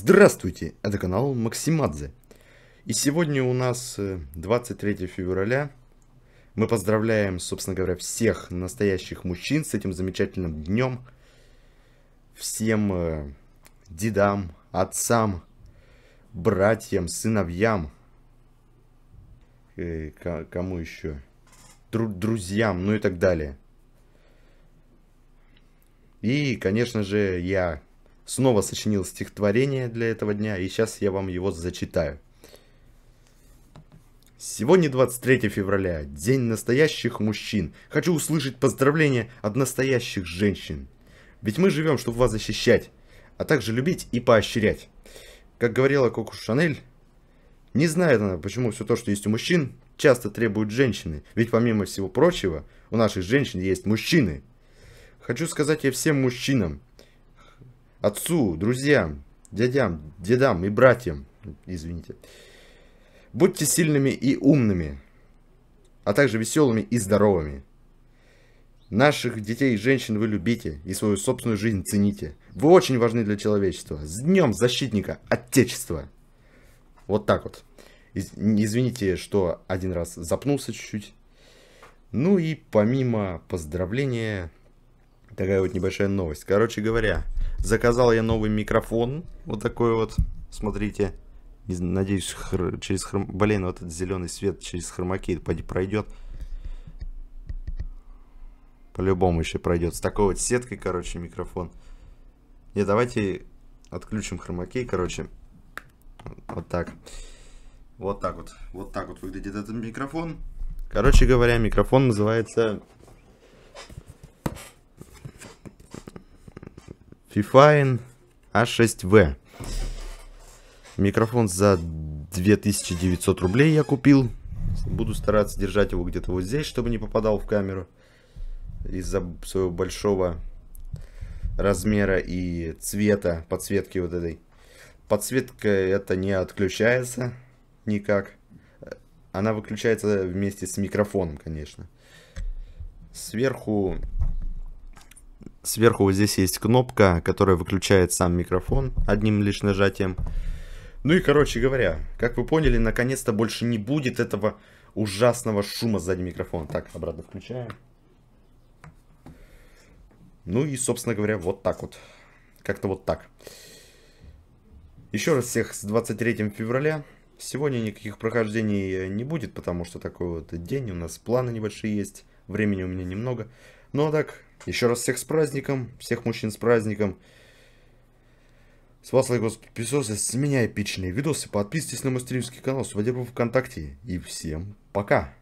Здравствуйте, это канал Максимадзе. И сегодня у нас 23 э, февраля. Мы поздравляем, собственно говоря, всех настоящих мужчин с этим замечательным днем. Всем э, дедам, отцам, братьям, сыновьям. Э, кому еще? друзьям, ну и так далее. И, конечно же, я снова сочинил стихотворение для этого дня, и сейчас я вам его зачитаю. Сегодня 23 февраля, день настоящих мужчин. Хочу услышать поздравления от настоящих женщин. Ведь мы живем, чтобы вас защищать, а также любить и поощрять. Как говорила Коко Шанель, не знает она, почему все то, что есть у мужчин, часто требуют женщины. Ведь помимо всего прочего, у наших женщин есть мужчины. Хочу сказать я всем мужчинам, отцу, друзьям, дядям, дедам и братьям, извините. Будьте сильными и умными, а также веселыми и здоровыми. Наших детей и женщин вы любите и свою собственную жизнь цените. Вы очень важны для человечества. С Днем Защитника Отечества! Вот так вот. извините, что один раз запнулся чуть-чуть. Ну и помимо поздравления, такая вот небольшая новость. Короче говоря, Заказал я новый микрофон. Вот такой вот. Смотрите. Надеюсь, хр... через хром... Блин, вот этот зеленый свет через хромакейт пройдет. По-любому еще пройдет. С такой вот сеткой, короче, микрофон. Не, давайте отключим хромакей, короче. Вот так. Вот так вот. Вот так вот выглядит этот микрофон. Короче говоря, микрофон называется Fifine A6V. А Микрофон за 2900 рублей я купил. Буду стараться держать его где-то вот здесь, чтобы не попадал в камеру. Из-за своего большого размера и цвета, подсветки вот этой. Подсветка это не отключается никак. Она выключается вместе с микрофоном, конечно. Сверху Сверху вот здесь есть кнопка, которая выключает сам микрофон одним лишь нажатием. Ну и, короче говоря, как вы поняли, наконец-то больше не будет этого ужасного шума сзади микрофона. Так, обратно включаем. Ну и, собственно говоря, вот так вот. Как-то вот так. Еще раз всех с 23 февраля. Сегодня никаких прохождений не будет, потому что такой вот день, у нас планы небольшие есть, времени у меня немного. Ну а так, еще раз всех с праздником, всех мужчин с праздником. С вас лайкос, подписался, с меня эпичные видосы. Подписывайтесь на мой стримский канал, в ВКонтакте. И всем пока!